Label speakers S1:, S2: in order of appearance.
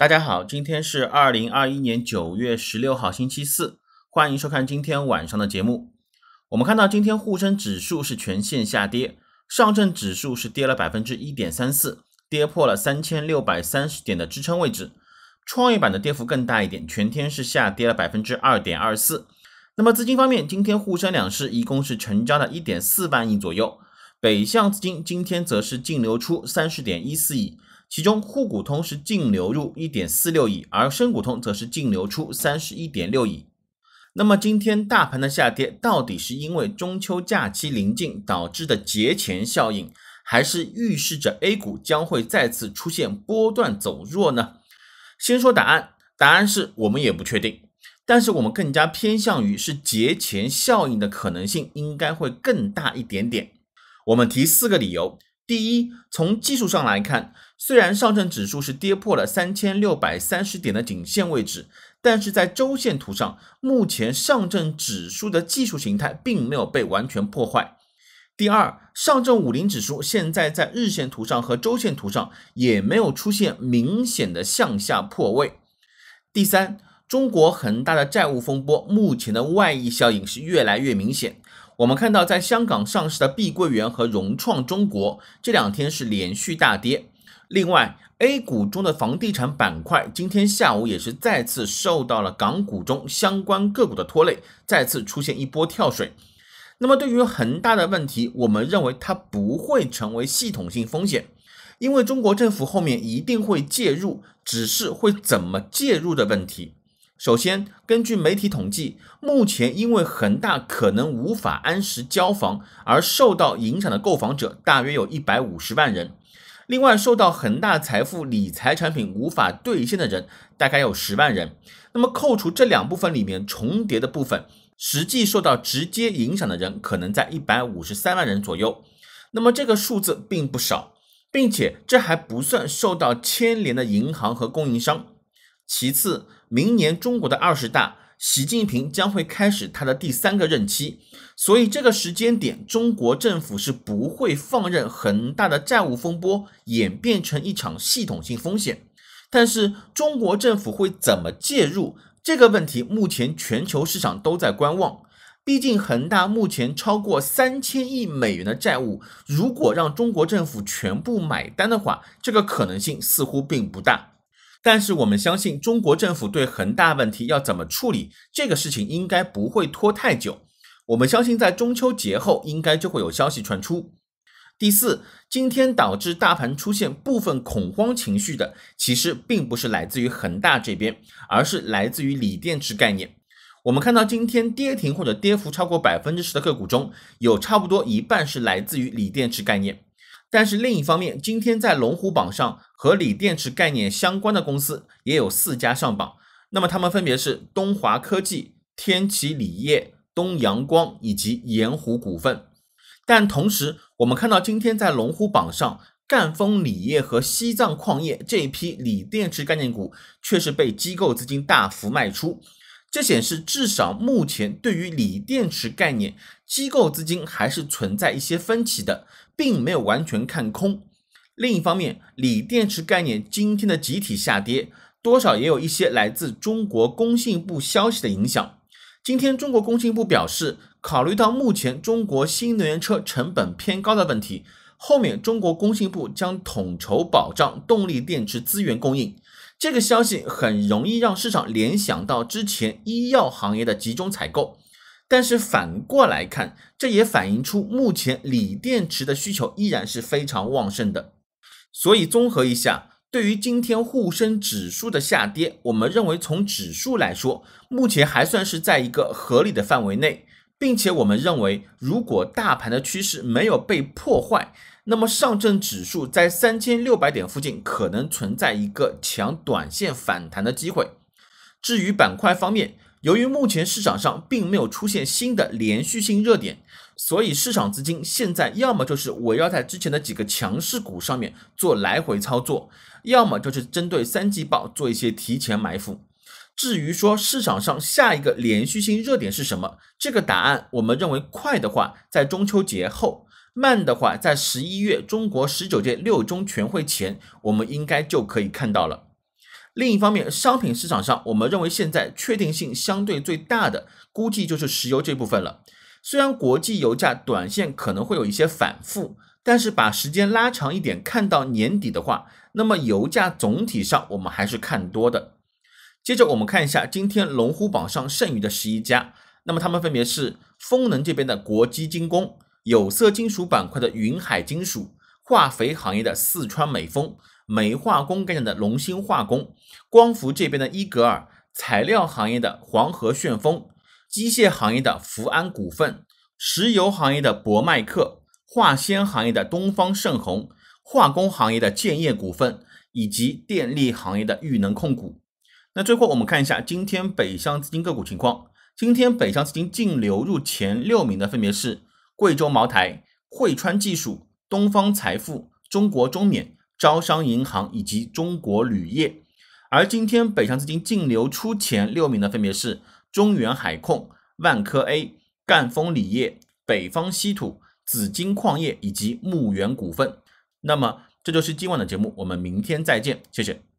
S1: 大家好，今天是二零二一年九月十六号星期四，欢迎收看今天晚上的节目。我们看到今天沪深指数是全线下跌，上证指数是跌了百分之一点三四，跌破了三千六百三十点的支撑位置。创业板的跌幅更大一点，全天是下跌了百分之二点二四。那么资金方面，今天沪深两市一共是成交了一点四万亿左右，北向资金今天则是净流出三十点一四亿。其中沪股通是净流入一点四六亿，而深股通则是净流出三十一点六亿。那么今天大盘的下跌，到底是因为中秋假期临近导致的节前效应，还是预示着 A 股将会再次出现波段走弱呢？先说答案，答案是我们也不确定，但是我们更加偏向于是节前效应的可能性应该会更大一点点。我们提四个理由。第一，从技术上来看，虽然上证指数是跌破了三千六百三十点的颈线位置，但是在周线图上，目前上证指数的技术形态并没有被完全破坏。第二，上证五零指数现在在日线图上和周线图上也没有出现明显的向下破位。第三，中国恒大的债务风波目前的外溢效应是越来越明显。我们看到，在香港上市的碧桂园和融创中国这两天是连续大跌。另外，A 股中的房地产板块今天下午也是再次受到了港股中相关个股的拖累，再次出现一波跳水。那么，对于恒大的问题，我们认为它不会成为系统性风险，因为中国政府后面一定会介入，只是会怎么介入的问题。首先，根据媒体统计，目前因为恒大可能无法按时交房而受到影响的购房者大约有一百五十万人。另外，受到恒大财富理财产品无法兑现的人大概有十万人。那么，扣除这两部分里面重叠的部分，实际受到直接影响的人可能在一百五十三万人左右。那么，这个数字并不少，并且这还不算受到牵连的银行和供应商。其次，明年中国的二十大，习近平将会开始他的第三个任期，所以这个时间点，中国政府是不会放任恒大的债务风波演变成一场系统性风险。但是，中国政府会怎么介入这个问题？目前全球市场都在观望。毕竟，恒大目前超过三千亿美元的债务，如果让中国政府全部买单的话，这个可能性似乎并不大。但是我们相信，中国政府对恒大问题要怎么处理，这个事情应该不会拖太久。我们相信，在中秋节后，应该就会有消息传出。第四，今天导致大盘出现部分恐慌情绪的，其实并不是来自于恒大这边，而是来自于锂电池概念。我们看到，今天跌停或者跌幅超过百分之十的个股中，有差不多一半是来自于锂电池概念。但是另一方面，今天在龙虎榜上和锂电池概念相关的公司也有四家上榜，那么他们分别是东华科技、天齐锂业、东阳光以及盐湖股份。但同时，我们看到今天在龙虎榜上，赣锋锂业和西藏矿业这一批锂电池概念股却是被机构资金大幅卖出，这显示至少目前对于锂电池概念，机构资金还是存在一些分歧的。并没有完全看空。另一方面，锂电池概念今天的集体下跌，多少也有一些来自中国工信部消息的影响。今天，中国工信部表示，考虑到目前中国新能源车成本偏高的问题，后面中国工信部将统筹保障动力电池资源供应。这个消息很容易让市场联想到之前医药行业的集中采购。但是反过来看，这也反映出目前锂电池的需求依然是非常旺盛的。所以综合一下，对于今天沪深指数的下跌，我们认为从指数来说，目前还算是在一个合理的范围内，并且我们认为，如果大盘的趋势没有被破坏，那么上证指数在三千六百点附近可能存在一个强短线反弹的机会。至于板块方面，由于目前市场上并没有出现新的连续性热点，所以市场资金现在要么就是围绕在之前的几个强势股上面做来回操作，要么就是针对三季报做一些提前埋伏。至于说市场上下一个连续性热点是什么，这个答案我们认为快的话在中秋节后，慢的话在十一月中国十九届六中全会前，我们应该就可以看到了。另一方面，商品市场上，我们认为现在确定性相对最大的估计就是石油这部分了。虽然国际油价短线可能会有一些反复，但是把时间拉长一点，看到年底的话，那么油价总体上我们还是看多的。接着我们看一下今天龙虎榜上剩余的十一家，那么他们分别是：风能这边的国基精工，有色金属板块的云海金属，化肥行业的四川美丰。煤化工概念的龙芯化工，光伏这边的伊格尔，材料行业的黄河旋风，机械行业的福安股份，石油行业的博迈克，化纤行业的东方盛虹，化工行业的建业股份，以及电力行业的豫能控股。那最后我们看一下今天北向资金个股情况。今天北向资金净流入前六名的分别是贵州茅台、汇川技术、东方财富、中国中免。招商银行以及中国铝业，而今天北上资金净流出前六名的分别是中原海控、万科 A、赣锋锂业、北方稀土、紫金矿业以及牧原股份。那么，这就是今晚的节目，我们明天再见，谢谢。